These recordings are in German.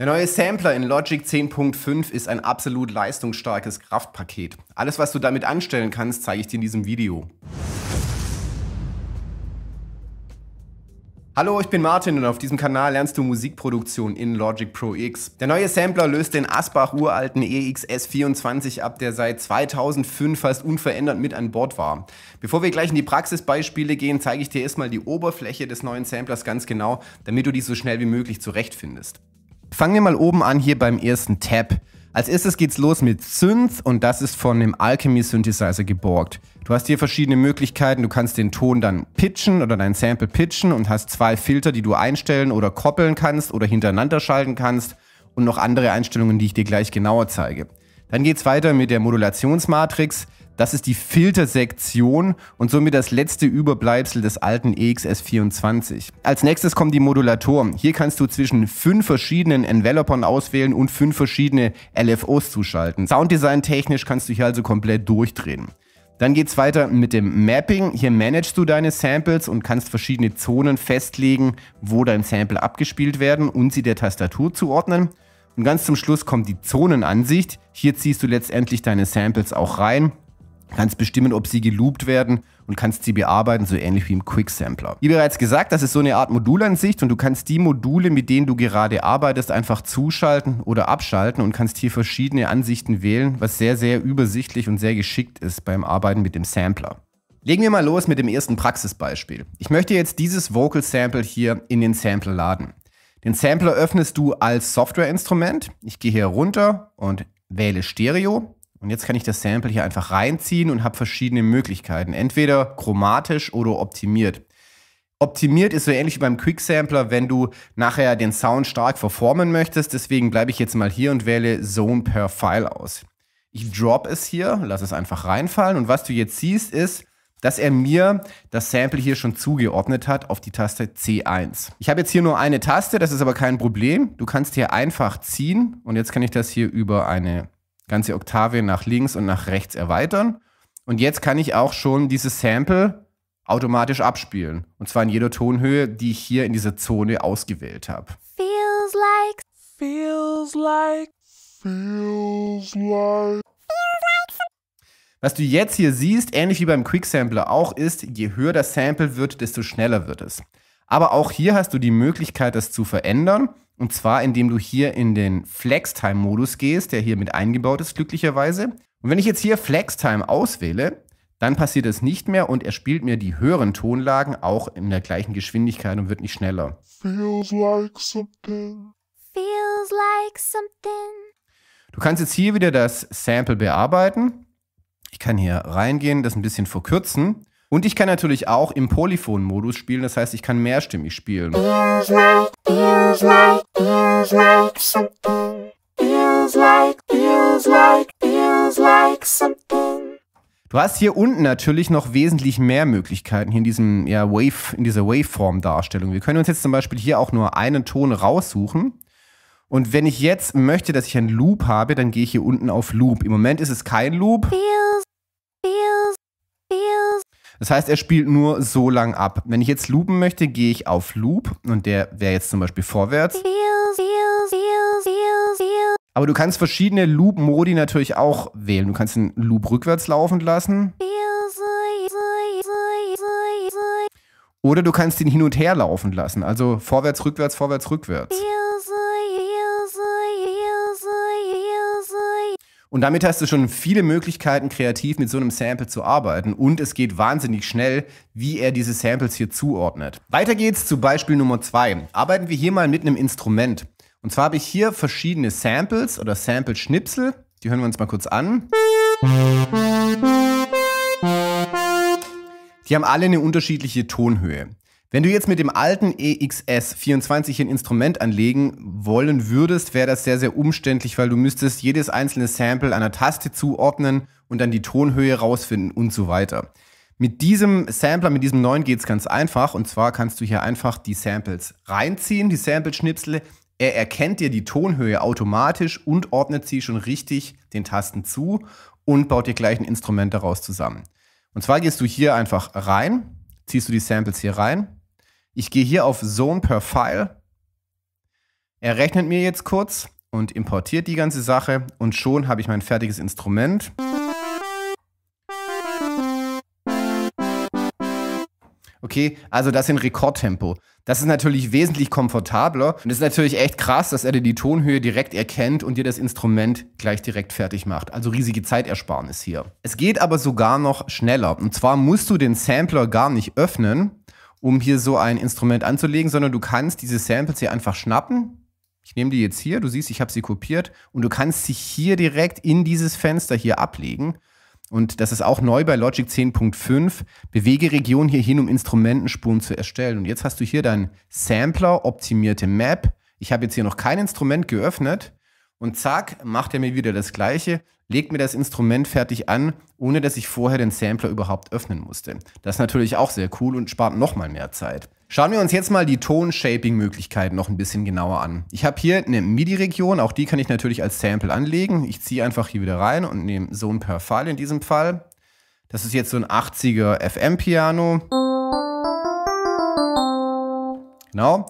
Der neue Sampler in Logic 10.5 ist ein absolut leistungsstarkes Kraftpaket. Alles, was du damit anstellen kannst, zeige ich dir in diesem Video. Hallo, ich bin Martin und auf diesem Kanal lernst du Musikproduktion in Logic Pro X. Der neue Sampler löst den Asbach uralten EXS24 ab, der seit 2005 fast unverändert mit an Bord war. Bevor wir gleich in die Praxisbeispiele gehen, zeige ich dir erstmal die Oberfläche des neuen Samplers ganz genau, damit du die so schnell wie möglich zurechtfindest. Fangen wir mal oben an hier beim ersten Tab. Als erstes geht's los mit Synth und das ist von dem Alchemy Synthesizer geborgt. Du hast hier verschiedene Möglichkeiten, du kannst den Ton dann pitchen oder dein Sample pitchen und hast zwei Filter, die du einstellen oder koppeln kannst oder hintereinander schalten kannst und noch andere Einstellungen, die ich dir gleich genauer zeige. Dann geht's weiter mit der Modulationsmatrix. Das ist die Filtersektion und somit das letzte Überbleibsel des alten EXS24. Als nächstes kommen die Modulatoren. Hier kannst du zwischen fünf verschiedenen Envelopern auswählen und fünf verschiedene LFOs zuschalten. Sounddesign technisch kannst du hier also komplett durchdrehen. Dann geht's weiter mit dem Mapping. Hier managst du deine Samples und kannst verschiedene Zonen festlegen, wo dein Sample abgespielt werden und sie der Tastatur zuordnen. Und ganz zum Schluss kommt die Zonenansicht. Hier ziehst du letztendlich deine Samples auch rein kannst bestimmen, ob sie geloopt werden und kannst sie bearbeiten, so ähnlich wie im Quick Sampler. Wie bereits gesagt, das ist so eine Art Modulansicht und du kannst die Module, mit denen du gerade arbeitest, einfach zuschalten oder abschalten und kannst hier verschiedene Ansichten wählen, was sehr, sehr übersichtlich und sehr geschickt ist beim Arbeiten mit dem Sampler. Legen wir mal los mit dem ersten Praxisbeispiel. Ich möchte jetzt dieses Vocal Sample hier in den Sampler laden. Den Sampler öffnest du als Softwareinstrument. Ich gehe hier runter und wähle Stereo und jetzt kann ich das Sample hier einfach reinziehen und habe verschiedene Möglichkeiten. Entweder chromatisch oder optimiert. Optimiert ist so ähnlich wie beim Quick Sampler, wenn du nachher den Sound stark verformen möchtest. Deswegen bleibe ich jetzt mal hier und wähle Zone per File aus. Ich drop es hier, lass es einfach reinfallen. Und was du jetzt siehst, ist, dass er mir das Sample hier schon zugeordnet hat auf die Taste C1. Ich habe jetzt hier nur eine Taste, das ist aber kein Problem. Du kannst hier einfach ziehen und jetzt kann ich das hier über eine ganze Oktave nach links und nach rechts erweitern. Und jetzt kann ich auch schon dieses Sample automatisch abspielen. Und zwar in jeder Tonhöhe, die ich hier in dieser Zone ausgewählt habe. Feels like, feels like, feels like. Was du jetzt hier siehst, ähnlich wie beim Quicksampler auch, ist, je höher das Sample wird, desto schneller wird es. Aber auch hier hast du die Möglichkeit, das zu verändern. Und zwar, indem du hier in den Flex-Time-Modus gehst, der hier mit eingebaut ist, glücklicherweise. Und wenn ich jetzt hier Flex-Time auswähle, dann passiert es nicht mehr und er spielt mir die höheren Tonlagen auch in der gleichen Geschwindigkeit und wird nicht schneller. Feels like something. Feels like something. Du kannst jetzt hier wieder das Sample bearbeiten. Ich kann hier reingehen, das ein bisschen verkürzen. Und ich kann natürlich auch im Polyphon-Modus spielen, das heißt, ich kann mehrstimmig spielen. Du hast hier unten natürlich noch wesentlich mehr Möglichkeiten hier in diesem ja, Wave, in dieser Waveform-Darstellung. Wir können uns jetzt zum Beispiel hier auch nur einen Ton raussuchen. Und wenn ich jetzt möchte, dass ich einen Loop habe, dann gehe ich hier unten auf Loop. Im Moment ist es kein Loop. Feel das heißt, er spielt nur so lang ab. Wenn ich jetzt loopen möchte, gehe ich auf Loop und der wäre jetzt zum Beispiel vorwärts. Aber du kannst verschiedene Loop-Modi natürlich auch wählen. Du kannst den Loop rückwärts laufen lassen. Oder du kannst ihn hin und her laufen lassen. Also vorwärts, rückwärts, vorwärts, rückwärts. Und damit hast du schon viele Möglichkeiten, kreativ mit so einem Sample zu arbeiten. Und es geht wahnsinnig schnell, wie er diese Samples hier zuordnet. Weiter geht's zu Beispiel Nummer zwei. Arbeiten wir hier mal mit einem Instrument. Und zwar habe ich hier verschiedene Samples oder Sample-Schnipsel. Die hören wir uns mal kurz an. Die haben alle eine unterschiedliche Tonhöhe. Wenn du jetzt mit dem alten EXS24 ein Instrument anlegen wollen würdest, wäre das sehr, sehr umständlich, weil du müsstest jedes einzelne Sample einer Taste zuordnen und dann die Tonhöhe rausfinden und so weiter. Mit diesem Sampler, mit diesem neuen geht es ganz einfach. Und zwar kannst du hier einfach die Samples reinziehen, die Sample-Schnipsel. Er erkennt dir die Tonhöhe automatisch und ordnet sie schon richtig den Tasten zu und baut dir gleich ein Instrument daraus zusammen. Und zwar gehst du hier einfach rein, ziehst du die Samples hier rein ich gehe hier auf Zone per File. Er rechnet mir jetzt kurz und importiert die ganze Sache und schon habe ich mein fertiges Instrument. Okay, also das in Rekordtempo. Das ist natürlich wesentlich komfortabler und es ist natürlich echt krass, dass er dir die Tonhöhe direkt erkennt und dir das Instrument gleich direkt fertig macht. Also riesige Zeitersparnis hier. Es geht aber sogar noch schneller und zwar musst du den Sampler gar nicht öffnen, um hier so ein Instrument anzulegen, sondern du kannst diese Samples hier einfach schnappen. Ich nehme die jetzt hier, du siehst, ich habe sie kopiert und du kannst sie hier direkt in dieses Fenster hier ablegen. Und das ist auch neu bei Logic 10.5. Bewege Region hier hin, um Instrumentenspuren zu erstellen. Und jetzt hast du hier deinen Sampler, optimierte Map. Ich habe jetzt hier noch kein Instrument geöffnet. Und zack, macht er mir wieder das Gleiche, legt mir das Instrument fertig an, ohne dass ich vorher den Sampler überhaupt öffnen musste. Das ist natürlich auch sehr cool und spart nochmal mehr Zeit. Schauen wir uns jetzt mal die Tone-Shaping-Möglichkeiten noch ein bisschen genauer an. Ich habe hier eine MIDI-Region, auch die kann ich natürlich als Sample anlegen. Ich ziehe einfach hier wieder rein und nehme so ein per Fall in diesem Fall. Das ist jetzt so ein 80er FM-Piano. Genau.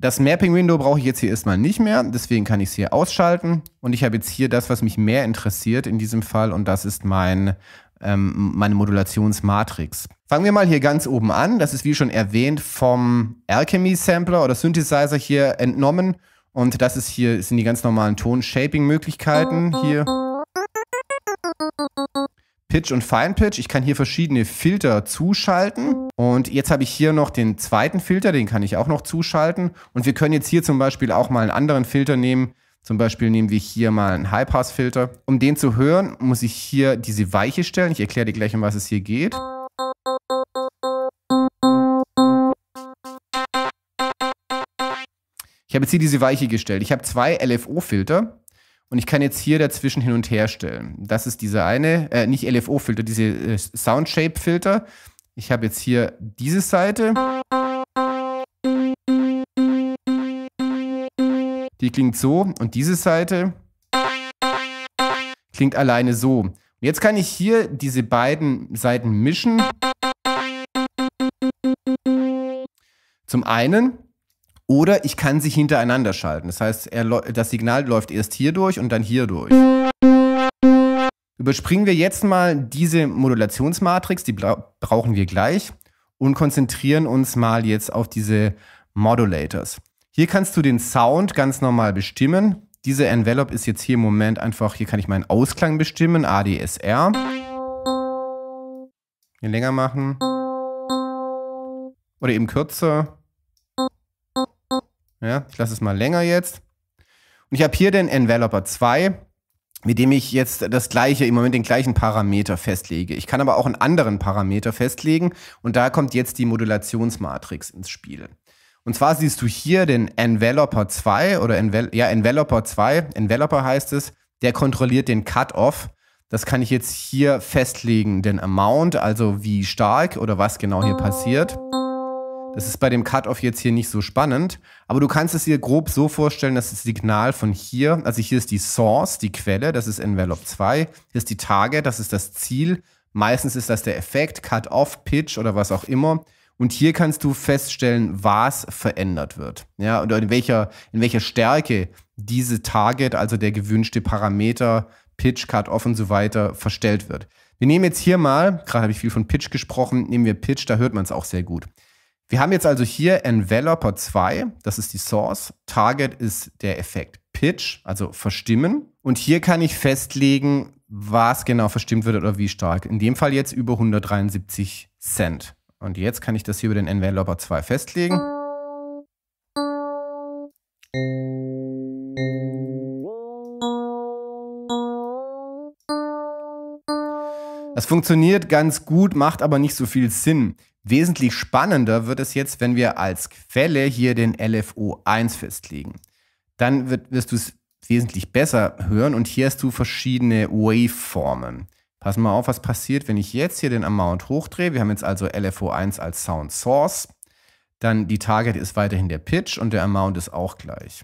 Das Mapping-Window brauche ich jetzt hier erstmal nicht mehr, deswegen kann ich es hier ausschalten. Und ich habe jetzt hier das, was mich mehr interessiert in diesem Fall, und das ist mein, ähm, meine Modulationsmatrix. Fangen wir mal hier ganz oben an. Das ist wie schon erwähnt vom Alchemy-Sampler oder Synthesizer hier entnommen. Und das ist hier, sind die ganz normalen Ton-Shaping-Möglichkeiten mhm. hier. Pitch und Fine Pitch. Ich kann hier verschiedene Filter zuschalten. Und jetzt habe ich hier noch den zweiten Filter, den kann ich auch noch zuschalten. Und wir können jetzt hier zum Beispiel auch mal einen anderen Filter nehmen. Zum Beispiel nehmen wir hier mal einen Highpass-Filter. Um den zu hören, muss ich hier diese Weiche stellen. Ich erkläre dir gleich, um was es hier geht. Ich habe jetzt hier diese Weiche gestellt. Ich habe zwei LFO-Filter. Und ich kann jetzt hier dazwischen hin und her stellen. Das ist dieser eine, äh, nicht LFO-Filter, diese äh, Soundshape-Filter. Ich habe jetzt hier diese Seite. Die klingt so und diese Seite klingt alleine so. Und jetzt kann ich hier diese beiden Seiten mischen. Zum einen oder ich kann sie hintereinander schalten. Das heißt, das Signal läuft erst hier durch und dann hier durch. Überspringen wir jetzt mal diese Modulationsmatrix, die brauchen wir gleich, und konzentrieren uns mal jetzt auf diese Modulators. Hier kannst du den Sound ganz normal bestimmen. Diese Envelope ist jetzt hier im Moment einfach, hier kann ich meinen Ausklang bestimmen, ADSR. Hier länger machen. Oder eben kürzer. Ja, ich lasse es mal länger jetzt. Und ich habe hier den Enveloper 2, mit dem ich jetzt das gleiche, im Moment den gleichen Parameter festlege. Ich kann aber auch einen anderen Parameter festlegen und da kommt jetzt die Modulationsmatrix ins Spiel. Und zwar siehst du hier den Enveloper 2 oder Envel ja, Enveloper 2, Enveloper heißt es, der kontrolliert den Cutoff. Das kann ich jetzt hier festlegen, den Amount, also wie stark oder was genau hier passiert. Oh. Das ist bei dem Cutoff jetzt hier nicht so spannend, aber du kannst es dir grob so vorstellen, dass das Signal von hier, also hier ist die Source, die Quelle, das ist Envelope 2, hier ist die Target, das ist das Ziel, meistens ist das der Effekt, Cutoff, Pitch oder was auch immer. Und hier kannst du feststellen, was verändert wird. Ja, oder in welcher, in welcher Stärke diese Target, also der gewünschte Parameter, Pitch, Cutoff und so weiter, verstellt wird. Wir nehmen jetzt hier mal, gerade habe ich viel von Pitch gesprochen, nehmen wir Pitch, da hört man es auch sehr gut. Wir haben jetzt also hier Enveloper 2, das ist die Source. Target ist der Effekt Pitch, also verstimmen. Und hier kann ich festlegen, was genau verstimmt wird oder wie stark. In dem Fall jetzt über 173 Cent. Und jetzt kann ich das hier über den Enveloper 2 festlegen. Das funktioniert ganz gut, macht aber nicht so viel Sinn. Wesentlich spannender wird es jetzt, wenn wir als Quelle hier den LFO 1 festlegen. Dann wird, wirst du es wesentlich besser hören und hier hast du verschiedene Waveformen. Pass mal auf, was passiert, wenn ich jetzt hier den Amount hochdrehe. Wir haben jetzt also LFO1 als Sound Source. Dann die Target ist weiterhin der Pitch und der Amount ist auch gleich.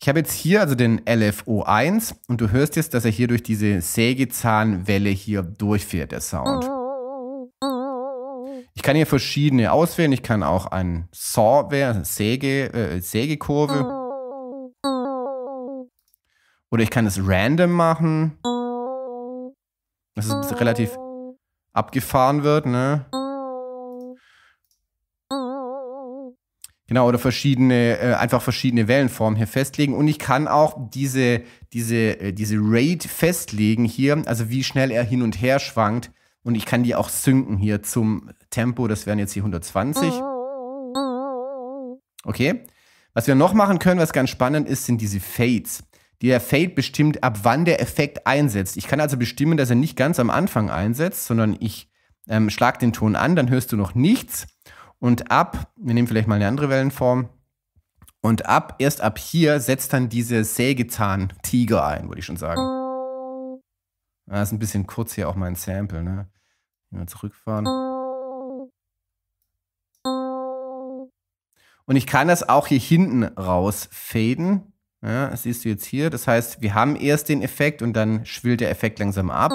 Ich habe jetzt hier also den LFO1 und du hörst jetzt, dass er hier durch diese Sägezahnwelle hier durchfährt, der Sound. Ich kann hier verschiedene auswählen. Ich kann auch ein Saw wählen, Säge, äh, Sägekurve. Oder ich kann es random machen. Dass es relativ abgefahren wird, ne? Genau, oder verschiedene, äh, einfach verschiedene Wellenformen hier festlegen. Und ich kann auch diese, diese, äh, diese Rate festlegen hier, also wie schnell er hin und her schwankt. Und ich kann die auch synken hier zum Tempo. Das wären jetzt die 120. Okay. Was wir noch machen können, was ganz spannend ist, sind diese Fades. Der Fade bestimmt, ab wann der Effekt einsetzt. Ich kann also bestimmen, dass er nicht ganz am Anfang einsetzt, sondern ich ähm, schlag den Ton an, dann hörst du noch nichts. Und ab, wir nehmen vielleicht mal eine andere Wellenform, und ab, erst ab hier setzt dann diese Sägezahn-Tiger ein, würde ich schon sagen. Das ist ein bisschen kurz hier auch mein Sample, ne? Mal zurückfahren. Und ich kann das auch hier hinten raus faden. Ja, das siehst du jetzt hier. Das heißt, wir haben erst den Effekt und dann schwillt der Effekt langsam ab.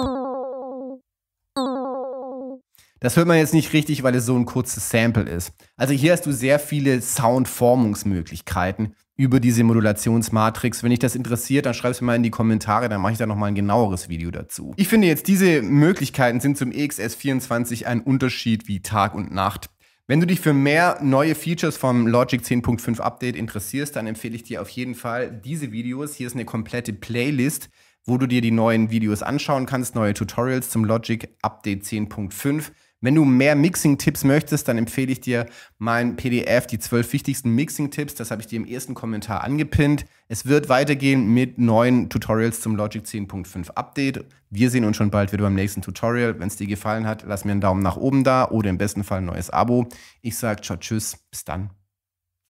Das hört man jetzt nicht richtig, weil es so ein kurzes Sample ist. Also hier hast du sehr viele Soundformungsmöglichkeiten über diese Modulationsmatrix. Wenn dich das interessiert, dann schreib es mir mal in die Kommentare, dann mache ich da nochmal ein genaueres Video dazu. Ich finde jetzt, diese Möglichkeiten sind zum EXS24 ein Unterschied wie Tag und Nacht. Wenn du dich für mehr neue Features vom Logic 10.5 Update interessierst, dann empfehle ich dir auf jeden Fall diese Videos. Hier ist eine komplette Playlist, wo du dir die neuen Videos anschauen kannst, neue Tutorials zum Logic Update 10.5. Wenn du mehr Mixing-Tipps möchtest, dann empfehle ich dir mein PDF, die zwölf wichtigsten Mixing-Tipps. Das habe ich dir im ersten Kommentar angepinnt. Es wird weitergehen mit neuen Tutorials zum Logic 10.5 Update. Wir sehen uns schon bald wieder beim nächsten Tutorial. Wenn es dir gefallen hat, lass mir einen Daumen nach oben da oder im besten Fall ein neues Abo. Ich sage tschüss, bis dann.